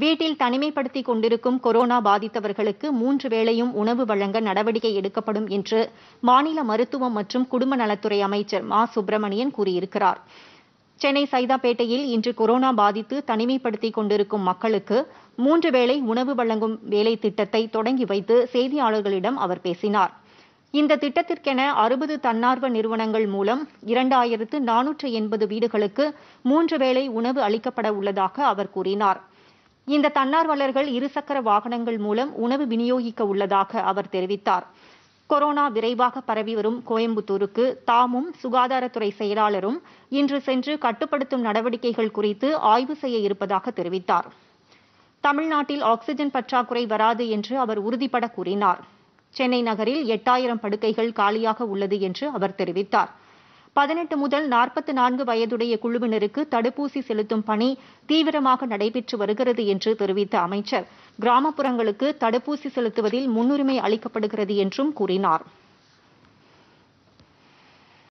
வீட்டில் தனிமைப்படுத்திக் கொண்டிருக்கும் கொரோனா பாதித்தவர்களுக்கு மூன்று வேளையும் உணவு வழங்க நடவடிக்கை எடுக்கப்படும் என்று மாநில மருத்துவம் மற்றும் குடும்ப நலத்துறை அமைச்சர் மா சுப்பிரமணியன் கூறியிருக்கிறார் சென்னை சைதாப்பேட்டையில் இன்று கொரோனா பாதித்து தனிமைப்படுத்திக் கொண்டிருக்கும் மக்களுக்கு மூன்று வேளை உணவு வழங்கும் வேலை திட்டத்தை தொடங்கி வைத்து செய்தியாளர்களிடம் அவர் பேசினார் இந்த திட்டத்திற்கென அறுபது தன்னார்வ நிறுவனங்கள் மூலம் இரண்டாயிரத்து நானூற்று எண்பது வீடுகளுக்கு மூன்று வேளை உணவு அளிக்கப்பட உள்ளதாக அவர் கூறினார் இந்த தன்னார்வலர்கள் இருசக்கர வாகனங்கள் மூலம் உணவு விநியோகிக்க உள்ளதாக அவர் தெரிவித்தார் கொரோனா விரைவாக பரவி வரும் கோயம்புத்தூருக்கு தாமும் சுகாதாரத்துறை செயலாளரும் இன்று சென்று கட்டுப்படுத்தும் நடவடிக்கைகள் குறித்து ஆய்வு செய்ய இருப்பதாக தெரிவித்தார் தமிழ்நாட்டில் ஆக்ஸிஜன் பற்றாக்குறை வராது என்று அவர் உறுதிபட கூறினார் சென்னை நகரில் எட்டாயிரம் படுக்கைகள் காலியாக உள்ளது என்று அவர் தெரிவித்தார் பதினெட்டு முதல் நாற்பத்தி நான்கு வயதுடைய குழுவினருக்கு தடுப்பூசி செலுத்தும் பணி தீவிரமாக நடைபெற்று வருகிறது என்று தெரிவித்த அமைச்சர் கிராமப்புறங்களுக்கு தடுப்பூசி செலுத்துவதில் முன்னுரிமை அளிக்கப்படுகிறது என்றும் கூறினாா்